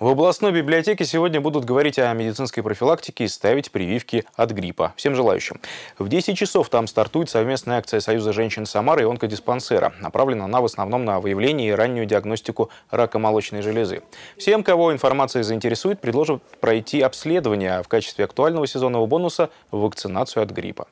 В областной библиотеке сегодня будут говорить о медицинской профилактике и ставить прививки от гриппа всем желающим. В 10 часов там стартует совместная акция Союза женщин Самары и онкодиспансера. Направлена она в основном на выявление и раннюю диагностику рака молочной железы. Всем, кого информация заинтересует, предложат пройти обследование, а в качестве актуального сезонного бонуса – вакцинацию от гриппа.